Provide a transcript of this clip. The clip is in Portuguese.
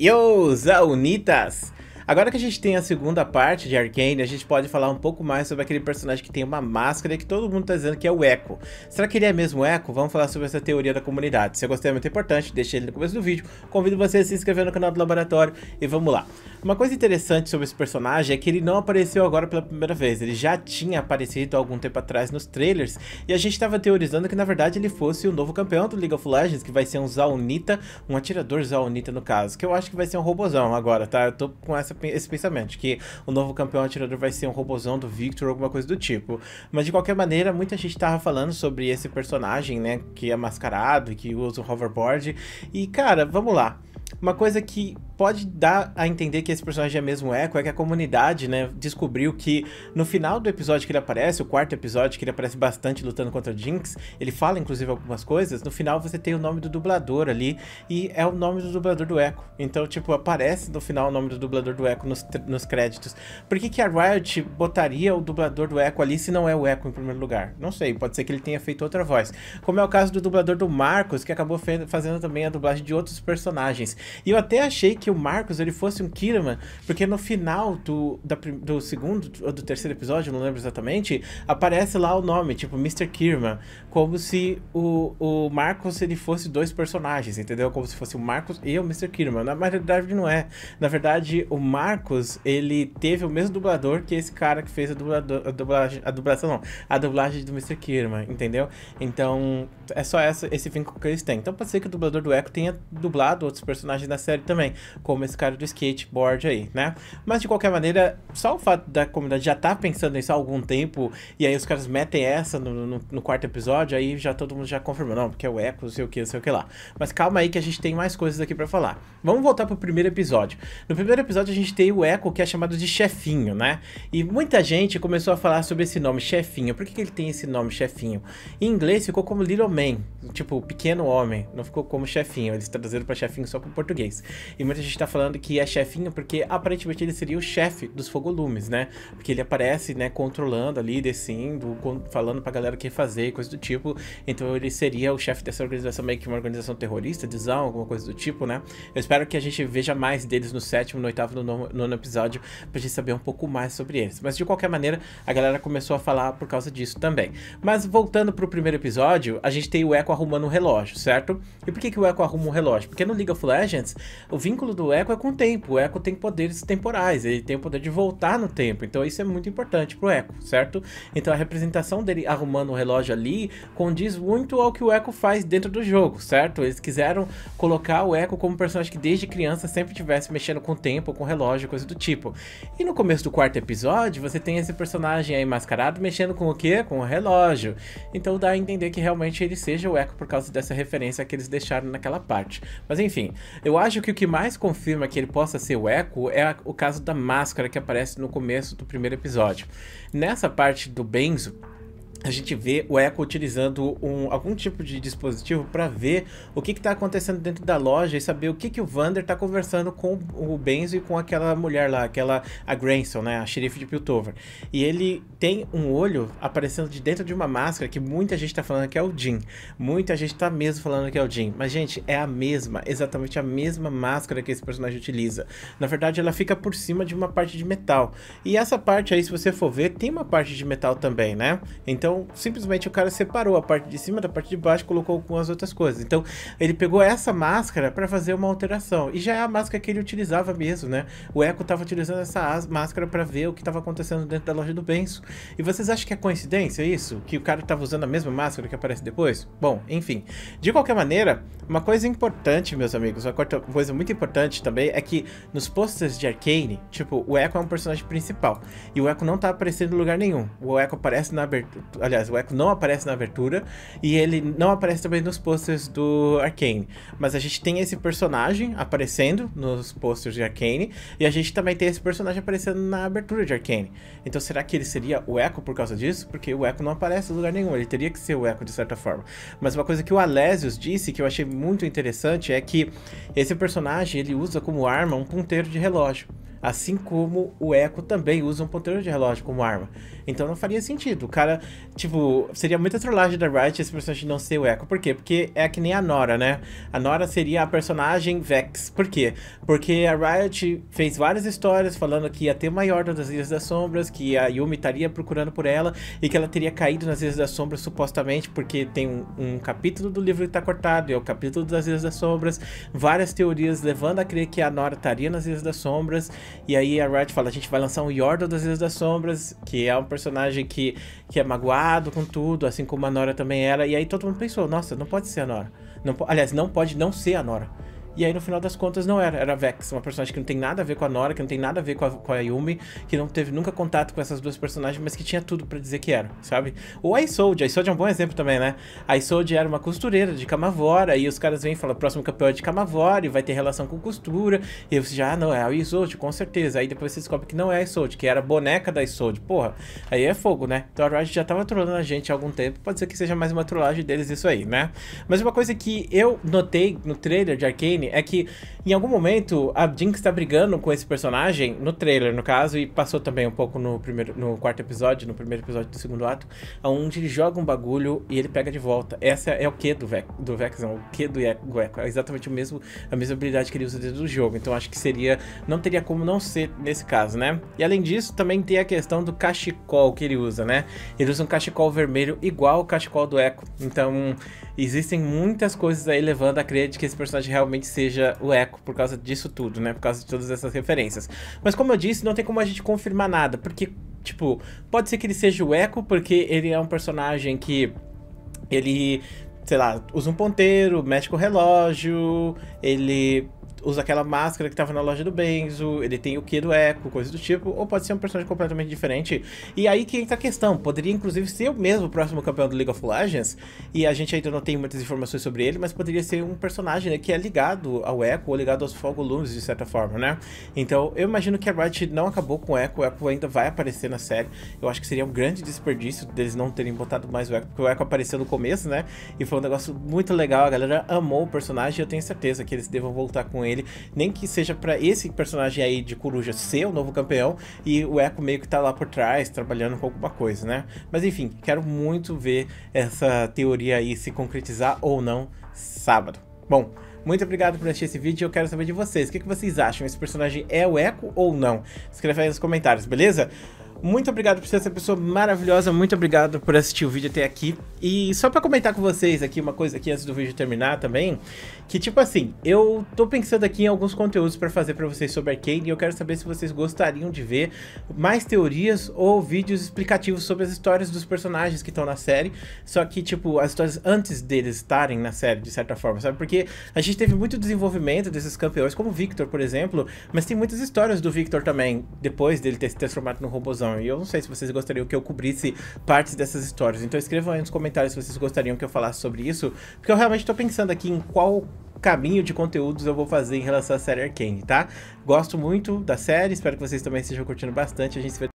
Yo, Zaunitas. Agora que a gente tem a segunda parte de Arcane, a gente pode falar um pouco mais sobre aquele personagem que tem uma máscara que todo mundo tá dizendo que é o Echo. Será que ele é mesmo o Echo? Vamos falar sobre essa teoria da comunidade. Se você gostou é muito importante, deixa ele no começo do vídeo. Convido você a se inscrever no canal do Laboratório e vamos lá. Uma coisa interessante sobre esse personagem é que ele não apareceu agora pela primeira vez. Ele já tinha aparecido há algum tempo atrás nos trailers e a gente estava teorizando que na verdade ele fosse o novo campeão do League of Legends, que vai ser um Zaunita, um atirador Zaunita no caso, que eu acho que vai ser um robozão agora, tá? Eu tô com essa esse pensamento, que o novo campeão atirador vai ser um robozão do Victor ou alguma coisa do tipo. Mas de qualquer maneira, muita gente tava falando sobre esse personagem, né, que é mascarado, e que usa o hoverboard. E cara, vamos lá. Uma coisa que pode dar a entender que esse personagem é mesmo Echo, é que a comunidade, né, descobriu que no final do episódio que ele aparece, o quarto episódio que ele aparece bastante lutando contra Jinx, ele fala inclusive algumas coisas, no final você tem o nome do dublador ali e é o nome do dublador do Echo. Então, tipo, aparece no final o nome do dublador do Echo nos, nos créditos. Por que, que a Riot botaria o dublador do Echo ali se não é o Echo em primeiro lugar? Não sei, pode ser que ele tenha feito outra voz. Como é o caso do dublador do Marcos, que acabou fazendo também a dublagem de outros personagens. E eu até achei que o Marcos ele fosse um Kirma porque no final do, da, do segundo ou do terceiro episódio, não lembro exatamente, aparece lá o nome, tipo Mr. Kirma como se o, o Marcos ele fosse dois personagens, entendeu? Como se fosse o Marcos e o Mr. Kirma Na verdade não é. Na verdade, o Marcos, ele teve o mesmo dublador que esse cara que fez a, dublado, a dublagem, a dublação não, a dublagem do Mr. Kirma entendeu? Então, é só essa, esse vínculo que eles têm. Então pode ser que o dublador do Echo tenha dublado outros personagens da série também como esse cara do skateboard aí, né? Mas de qualquer maneira, só o fato da comunidade já tá pensando nisso há algum tempo, e aí os caras metem essa no, no, no quarto episódio, aí já todo mundo já confirmou, não, porque é o Echo, sei o que, sei o que lá. Mas calma aí que a gente tem mais coisas aqui para falar. Vamos voltar pro primeiro episódio. No primeiro episódio a gente tem o Echo, que é chamado de chefinho, né? E muita gente começou a falar sobre esse nome, chefinho. Por que, que ele tem esse nome, chefinho? Em inglês ficou como Little Man, tipo, pequeno homem, não ficou como chefinho. Eles traduziram para chefinho só pro português. E muita gente gente tá falando que é chefinho porque aparentemente ele seria o chefe dos fogolumes, né? Porque ele aparece, né, controlando ali, descendo, falando pra galera o que fazer e coisa do tipo. Então ele seria o chefe dessa organização, meio que uma organização terrorista, desão, alguma coisa do tipo, né? Eu espero que a gente veja mais deles no sétimo, no oitavo, no nono, nono episódio, pra gente saber um pouco mais sobre eles. Mas de qualquer maneira, a galera começou a falar por causa disso também. Mas voltando pro primeiro episódio, a gente tem o Echo arrumando um relógio, certo? E por que, que o Echo arruma um relógio? Porque no League of Legends, o vínculo símbolo do Echo é com o tempo. O Echo tem poderes temporais, ele tem o poder de voltar no tempo. Então isso é muito importante pro Echo, certo? Então a representação dele arrumando o relógio ali condiz muito ao que o Echo faz dentro do jogo, certo? Eles quiseram colocar o Echo como um personagem que desde criança sempre tivesse mexendo com o tempo, com o relógio, coisa do tipo. E no começo do quarto episódio, você tem esse personagem aí mascarado mexendo com o quê? Com o relógio. Então dá a entender que realmente ele seja o Echo por causa dessa referência que eles deixaram naquela parte. Mas enfim, eu acho que o que mais confirma que ele possa ser o Echo é o caso da máscara que aparece no começo do primeiro episódio. Nessa parte do Benzo, a gente vê o Echo utilizando um, algum tipo de dispositivo para ver o que está acontecendo dentro da loja e saber o que, que o Vander está conversando com o Benzo e com aquela mulher lá, aquela a Granson, né, a xerife de Piltover. E ele tem um olho aparecendo de dentro de uma máscara que muita gente está falando que é o Jim, Muita gente está mesmo falando que é o Jim, Mas, gente, é a mesma, exatamente a mesma máscara que esse personagem utiliza. Na verdade, ela fica por cima de uma parte de metal. E essa parte aí, se você for ver, tem uma parte de metal também, né? Então, então, simplesmente o cara separou a parte de cima da parte de baixo, colocou com as outras coisas. Então, ele pegou essa máscara para fazer uma alteração. E já é a máscara que ele utilizava mesmo, né? O Echo estava utilizando essa máscara para ver o que estava acontecendo dentro da loja do Benço. E vocês acham que é coincidência isso? Que o cara estava usando a mesma máscara que aparece depois? Bom, enfim. De qualquer maneira, uma coisa importante, meus amigos, uma coisa muito importante também é que nos posters de Arcane, tipo, o Echo é um personagem principal. E o Echo não tá aparecendo em lugar nenhum. O Echo aparece na abertura Aliás, o Echo não aparece na abertura e ele não aparece também nos posters do Arkane. Mas a gente tem esse personagem aparecendo nos posters de Arkane e a gente também tem esse personagem aparecendo na abertura de Arkane. Então será que ele seria o Echo por causa disso? Porque o Echo não aparece em lugar nenhum, ele teria que ser o Echo de certa forma. Mas uma coisa que o Alesius disse que eu achei muito interessante é que esse personagem ele usa como arma um ponteiro de relógio. Assim como o Echo também usa um ponteiro de relógio como arma. Então não faria sentido. O cara, tipo, seria muita trollagem da Riot esse personagem não ser o Echo. Por quê? Porque é que nem a Nora, né? A Nora seria a personagem Vex. Por quê? Porque a Riot fez várias histórias falando que ia ter maior das Ilhas das Sombras, que a Yumi estaria procurando por ela e que ela teria caído nas Ilhas das Sombras supostamente porque tem um, um capítulo do livro que tá cortado, é o capítulo das Ilhas das Sombras. Várias teorias levando a crer que a Nora estaria nas Ilhas das Sombras e aí a Riot fala: a gente vai lançar um Yordle das Ilhas das Sombras, que é um personagem que, que é magoado com tudo, assim como a Nora também era. E aí todo mundo pensou: nossa, não pode ser a Nora. Não, aliás, não pode não ser a Nora. E aí, no final das contas, não era. Era a Vex, uma personagem que não tem nada a ver com a Nora, que não tem nada a ver com a, com a Yumi, que não teve nunca contato com essas duas personagens, mas que tinha tudo para dizer que era, sabe? O Isolde, Isolde é um bom exemplo também, né? A Isolde era uma costureira de Camavora, e os caras vêm e falam, próximo campeão é de Camavora, e vai ter relação com costura, e você já, ah, não, é a Isolde, com certeza. Aí depois você descobre que não é a Isolde, que era a boneca da Isolde. Porra, aí é fogo, né? Então a Riot já tava trolando a gente há algum tempo, pode ser que seja mais uma trollagem deles isso aí, né? Mas uma coisa que eu notei no trailer de Arcane é que em algum momento a Jinx tá brigando com esse personagem, no trailer no caso, e passou também um pouco no, primeiro, no quarto episódio, no primeiro episódio do segundo ato, onde ele joga um bagulho e ele pega de volta. Essa é o que do, Vex, do Vexão, o que do Echo. É exatamente o mesmo, a mesma habilidade que ele usa dentro do jogo. Então acho que seria. Não teria como não ser nesse caso, né? E além disso, também tem a questão do cachecol que ele usa, né? Ele usa um cachecol vermelho igual ao cachecol do Echo. Então existem muitas coisas aí levando a crer de que esse personagem realmente seja o Echo por causa disso tudo, né? Por causa de todas essas referências. Mas como eu disse, não tem como a gente confirmar nada, porque, tipo, pode ser que ele seja o Echo, porque ele é um personagem que. Ele sei lá, usa um ponteiro, mexe com o relógio, ele usa aquela máscara que tava na loja do Benzo, ele tem o que do Echo, coisa do tipo, ou pode ser um personagem completamente diferente. E aí que entra a questão, poderia inclusive ser o mesmo próximo campeão do League of Legends, e a gente ainda não tem muitas informações sobre ele, mas poderia ser um personagem né, que é ligado ao Echo, ou ligado aos Fogolumes, de certa forma, né? Então, eu imagino que a Riot não acabou com o Echo, o Echo ainda vai aparecer na série, eu acho que seria um grande desperdício deles não terem botado mais o Echo, porque o Echo apareceu no começo, né? E foi um negócio muito legal, a galera amou o personagem, e eu tenho certeza que eles devam voltar com ele ele, nem que seja para esse personagem aí de coruja ser o novo campeão e o Echo meio que tá lá por trás trabalhando com alguma coisa, né? Mas enfim, quero muito ver essa teoria aí se concretizar ou não sábado. Bom, muito obrigado por assistir esse vídeo eu quero saber de vocês. O que, que vocês acham? Esse personagem é o Echo ou não? Escreve aí nos comentários, beleza? Muito obrigado por ser essa pessoa maravilhosa, muito obrigado por assistir o vídeo até aqui. E só para comentar com vocês aqui uma coisa aqui antes do vídeo terminar também, que tipo assim, eu tô pensando aqui em alguns conteúdos para fazer para vocês sobre arcade e eu quero saber se vocês gostariam de ver mais teorias ou vídeos explicativos sobre as histórias dos personagens que estão na série, só que tipo as histórias antes deles estarem na série de certa forma, sabe? Porque a gente teve muito desenvolvimento desses campeões, como o Victor, por exemplo, mas tem muitas histórias do Victor também, depois dele ter se transformado no robôzão então, e eu não sei se vocês gostariam que eu cobrisse partes dessas histórias. Então escrevam aí nos comentários se vocês gostariam que eu falasse sobre isso, porque eu realmente tô pensando aqui em qual caminho de conteúdos eu vou fazer em relação à série Arcane, tá? Gosto muito da série, espero que vocês também estejam curtindo bastante. A gente se vê